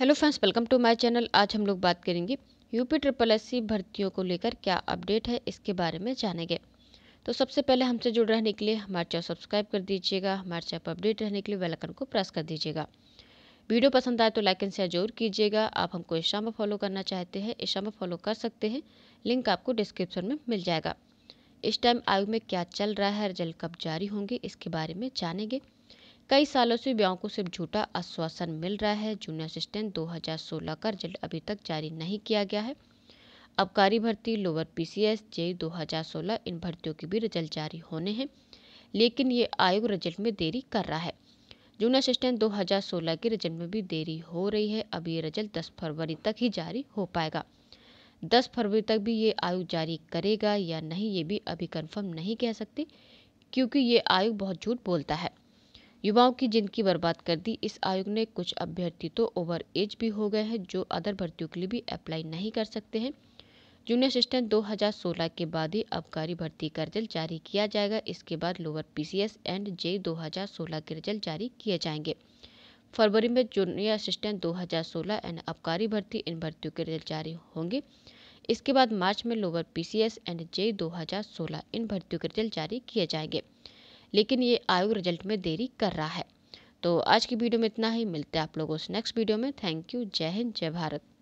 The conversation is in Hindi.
hello friends welcome to my channel आज हम लोग बात करेंगे यूपी ट्रिपल एस सी भर्तियों को लेकर क्या अपडेट है इसके बारे में जानेंगे तो सबसे पहले हमसे जुड़ रहने के लिए हमारे चैनल सब्सक्राइब कर दीजिएगा हमारे चैनल पर अपडेट रहने के लिए वेलकन को प्रेस कर दीजिएगा वीडियो पसंद आए तो लाइक एंड शेयर जरूर कीजिएगा आप हमको इंस्टाम फॉलो करना चाहते हैं इंस्टाम फॉलो कर सकते हैं लिंक आपको डिस्क्रिप्शन में मिल जाएगा इस टाइम आयु में क्या चल रहा है रिजल्ट कब जारी होंगे इसके बारे में जानेंगे कई सालों से को सिर्फ झूठा आश्वासन मिल रहा है जूनियर असिस्टेंट 2016 का रिजल्ट अभी तक जारी नहीं किया गया है अबकारी भर्ती लोअर पीसीएस हजार सोलह इन भर्तियों के भी रिजल्ट जारी होने हैं लेकिन ये आयोग रिजल्ट में देरी कर रहा है जूनियर असिस्टेंट 2016 के रिजल्ट में भी देरी हो रही है अब ये रिजल्ट दस फरवरी तक ही जारी हो पाएगा दस फरवरी तक भी ये आयोग जारी करेगा या नहीं ये भी अभी कन्फर्म नहीं कह सकते क्योंकि ये आयोग बहुत झूठ बोलता है युवाओं की जिंदगी बर्बाद कर दी इस आयोग ने कुछ अभ्यर्थी तो ओवर एज भी हो गए हैं जो अदर भर्तियों के लिए भी अप्लाई नहीं कर सकते हैं जूनियर असिस्टेंट 2016 के बाद ही अबकारी भर्ती का रिजल्ट जारी किया जाएगा इसके बाद लोअर पीसीएस एंड जे 2016 के रिजल्ट जारी किए जाएंगे फरवरी में जूनियर असिस्टेंट 2016 एंड अबकारी भर्ती इन भर्तियों के रिजल्ट जारी होंगे इसके बाद मार्च में लोअर पीसीएस एंड जे 2016 इन भर्तियों के रिजल्ट जारी किए जाएंगे लेकिन ये आयोग रिजल्ट में देरी कर रहा है तो आज की वीडियो में इतना ही मिलते हैं आप लोगों से नेक्स्ट वीडियो में थैंक यू जय हिंद जय भारत